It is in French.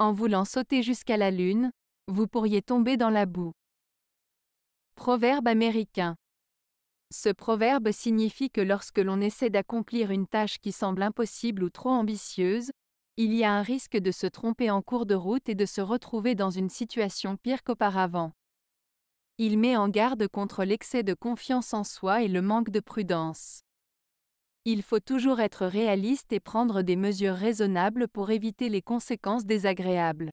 En voulant sauter jusqu'à la lune, vous pourriez tomber dans la boue. Proverbe américain. Ce proverbe signifie que lorsque l'on essaie d'accomplir une tâche qui semble impossible ou trop ambitieuse, il y a un risque de se tromper en cours de route et de se retrouver dans une situation pire qu'auparavant. Il met en garde contre l'excès de confiance en soi et le manque de prudence. Il faut toujours être réaliste et prendre des mesures raisonnables pour éviter les conséquences désagréables.